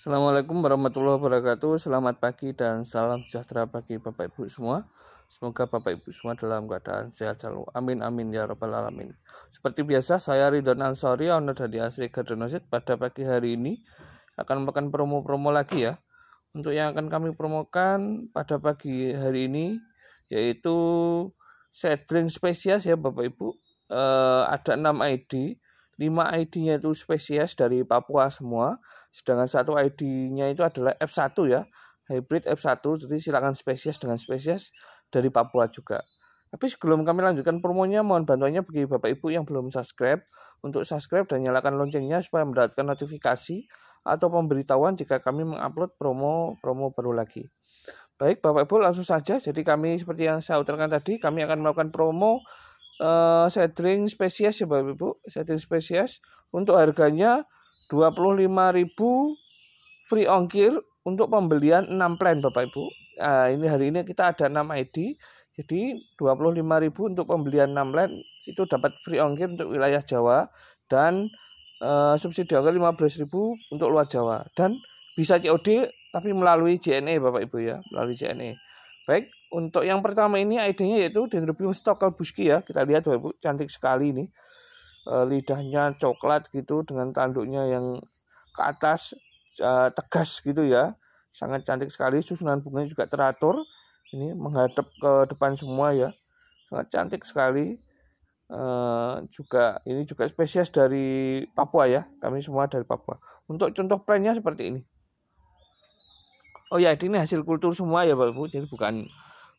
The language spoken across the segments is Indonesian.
Assalamualaikum warahmatullahi wabarakatuh. Selamat pagi dan salam sejahtera bagi Bapak Ibu semua. Semoga Bapak Ibu semua dalam keadaan sehat selalu. Amin amin ya rabbal alamin. Seperti biasa saya Ridwan Ansori owner dari Asri Gardenosite pada pagi hari ini akan melakukan promo-promo lagi ya. Untuk yang akan kami promokan pada pagi hari ini yaitu drink spesies ya Bapak Ibu. E, ada 6 ID, 5 ID-nya itu spesies dari Papua semua Sedangkan satu ID-nya itu adalah F1 ya, hybrid F1. Jadi silakan spesies dengan spesies dari Papua juga. Tapi sebelum kami lanjutkan promonya, mohon bantuannya bagi Bapak Ibu yang belum subscribe untuk subscribe dan nyalakan loncengnya supaya mendapatkan notifikasi atau pemberitahuan jika kami mengupload promo-promo baru lagi. Baik Bapak Ibu langsung saja, jadi kami seperti yang saya utarakan tadi, kami akan melakukan promo uh, setting spesies ya Bapak Ibu, setting spesies untuk harganya 25.000 free ongkir untuk pembelian 6 plan Bapak Ibu. Nah, ini hari ini kita ada 6 ID. Jadi 25.000 untuk pembelian 6 plan itu dapat free ongkir untuk wilayah Jawa dan uh, subsidi ongkir 15.000 untuk luar Jawa dan bisa COD tapi melalui JNE Bapak Ibu ya, melalui JNE. Baik, untuk yang pertama ini ID-nya yaitu Dendrobium Stockel Buski ya. Kita lihat Bapak Ibu, cantik sekali ini. Eh, lidahnya coklat gitu dengan tanduknya yang ke atas eh, tegas gitu ya sangat cantik sekali susunan bunganya juga teratur ini menghadap ke depan semua ya sangat cantik sekali eh, juga ini juga spesies dari Papua ya kami semua dari Papua untuk contoh plannya seperti ini oh ya ini hasil kultur semua ya bapak ibu jadi bukan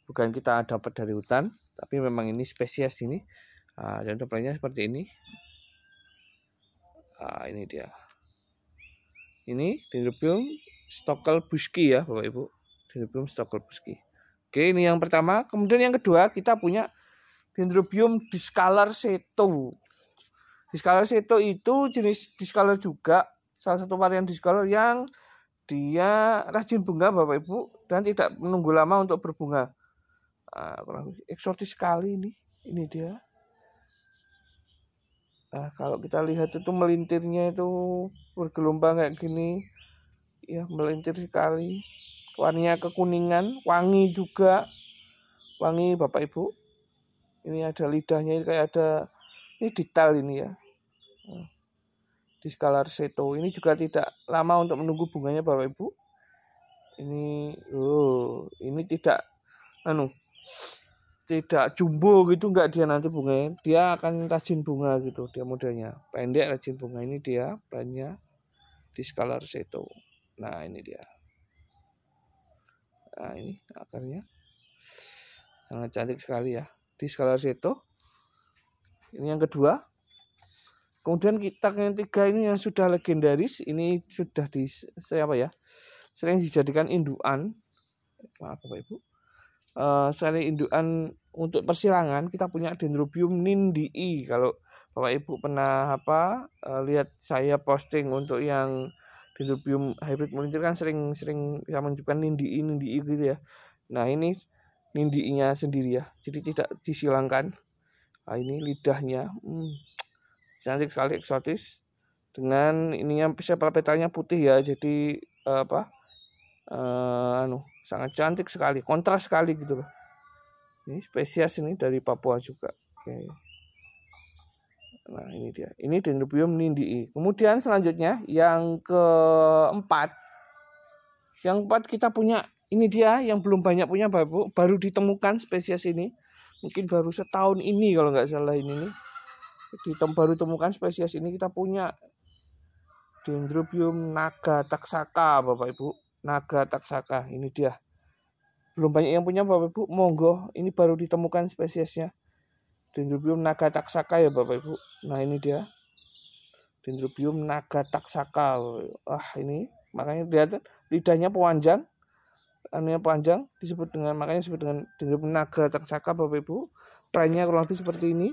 bukan kita dapat dari hutan tapi memang ini spesies ini Nah, dan playnya seperti ini Nah, ini dia ini dendrobium stokel buski ya bapak ibu dendrobium stokel buski oke ini yang pertama kemudian yang kedua kita punya dendrobium discolor seto discolor seto itu jenis discolor juga salah satu varian discolor yang dia rajin bunga bapak ibu dan tidak menunggu lama untuk berbunga Nah, eksotis sekali ini ini dia Nah, kalau kita lihat itu melintirnya itu bergelombang kayak gini. Ya, melintir sekali. Warnanya kekuningan, wangi juga. Wangi Bapak Ibu. Ini ada lidahnya ini kayak ada ini detail ini ya. Ah, di skala seto. Ini juga tidak lama untuk menunggu bunganya Bapak Ibu. Ini oh, ini tidak anu tidak jumbo gitu enggak dia nanti bunga dia akan rajin bunga gitu dia modelnya pendek rajin bunga ini dia banyak di skala seto nah ini dia nah ini akarnya sangat cantik sekali ya di skala seto ini yang kedua kemudian kita yang tiga ini yang sudah legendaris ini sudah di siapa ya sering dijadikan induan maaf bapak ibu uh, eh, seri indukan untuk persilangan kita punya dendrobium nindii kalau Bapak Ibu pernah apa uh, lihat saya posting untuk yang dendrobium hybrid melintir kan sering-sering saya menunjukkan nindii nindii gitu ya. Nah, ini nindiinya sendiri ya. Jadi tidak disilangkan. Nah, ini lidahnya. Hmm, cantik sekali eksotis dengan ininya bisa petanya putih ya. Jadi eh, apa? Uh, anu sangat cantik sekali kontras sekali gitu loh ini spesies ini dari Papua juga oke nah ini dia ini Dendrobium nindi. kemudian selanjutnya yang keempat yang keempat kita punya ini dia yang belum banyak punya baru baru ditemukan spesies ini mungkin baru setahun ini kalau nggak salah ini nih Ditem, baru temukan spesies ini kita punya Dendrobium naga taksaka Bapak Ibu naga taksaka ini dia belum banyak yang punya bapak ibu monggo ini baru ditemukan spesiesnya dendrobium naga taksaka ya bapak ibu nah ini dia dendrobium naga taksaka wah ini makanya lihat lidahnya panjang anunya panjang disebut dengan makanya disebut dengan dendrobium naga taksaka bapak ibu perannya kurang lebih seperti ini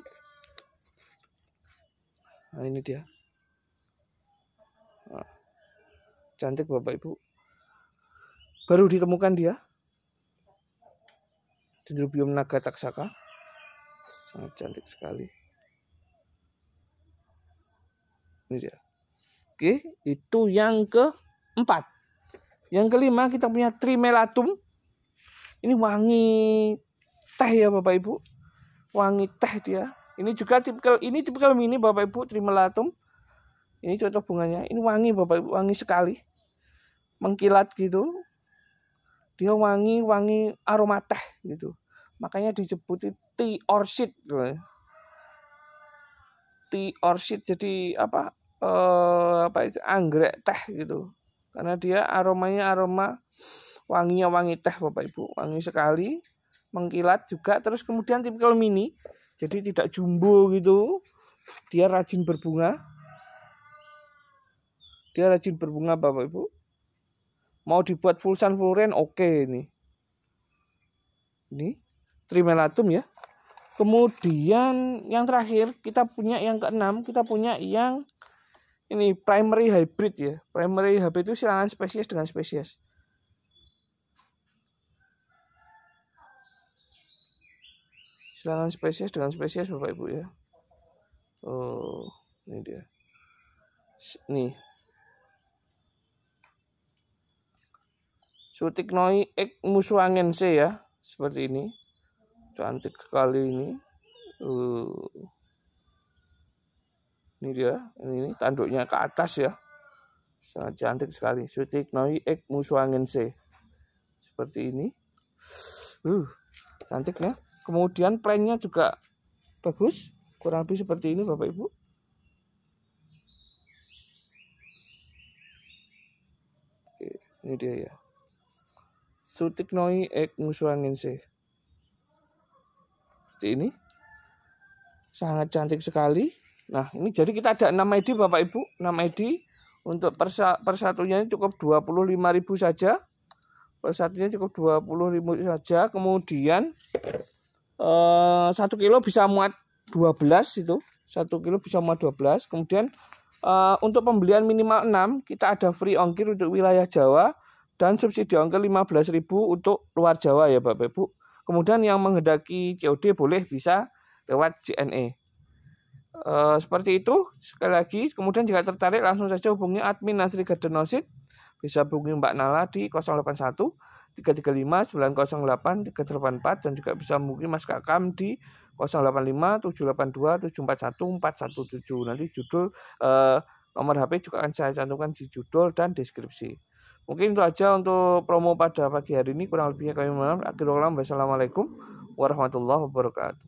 nah ini dia ah. cantik bapak ibu baru ditemukan dia Dendrobium naga taksaka sangat cantik sekali ini dia oke itu yang keempat yang kelima kita punya trimelatum ini wangi teh ya bapak ibu wangi teh dia ini juga tipikal ini tipikal mini bapak ibu trimelatum ini contoh bunganya ini wangi bapak ibu wangi sekali mengkilat gitu dia wangi-wangi aroma teh gitu makanya disebut tea orchid gitu. tea orchid jadi apa eh, apa itu anggrek teh gitu karena dia aromanya aroma wanginya wangi teh bapak ibu wangi sekali mengkilat juga terus kemudian tipikal mini jadi tidak jumbo gitu dia rajin berbunga dia rajin berbunga bapak ibu mau dibuat full sun full rain oke okay ini ini trimelatum ya kemudian yang terakhir kita punya yang keenam kita punya yang ini primary hybrid ya primary hybrid itu silangan spesies dengan spesies silangan spesies dengan spesies bapak ibu ya oh ini dia nih Sutiknoi ek c ya, seperti ini. Cantik sekali ini. Uh. Ini dia, ini, ini tanduknya ke atas ya. Sangat cantik sekali. Sutiknoi ek c Seperti ini. Uh, cantik ya. Kemudian plannya juga bagus, kurang lebih seperti ini Bapak Ibu. Oke, ini dia ya sutiknoi ek musuangin sih. Seperti ini. Sangat cantik sekali. Nah, ini jadi kita ada 6 ID Bapak Ibu, 6 ID. Untuk persa persatunya cukup 25.000 saja. Persatunya cukup 25.000 saja. Kemudian eh 1 kilo bisa muat 12 itu. 1 kilo bisa muat 12. Kemudian eh, untuk pembelian minimal 6, kita ada free ongkir untuk wilayah Jawa dan subsidi ongkir 15.000 untuk luar Jawa ya Bapak Ibu. Kemudian yang menghendaki COD boleh bisa lewat JNE. E, eh, seperti itu sekali lagi kemudian jika tertarik langsung saja hubungi admin Nasri Gardenosit bisa hubungi Mbak Nala di 081 335 908 384 dan juga bisa hubungi Mas Kakam di 085 782 741 417 nanti judul e, nomor HP juga akan saya cantumkan di judul dan deskripsi Mungkin itu aja untuk promo pada pagi hari ini. Kurang lebihnya kami mohon. Akhirul kalam. Wassalamualaikum warahmatullahi wabarakatuh.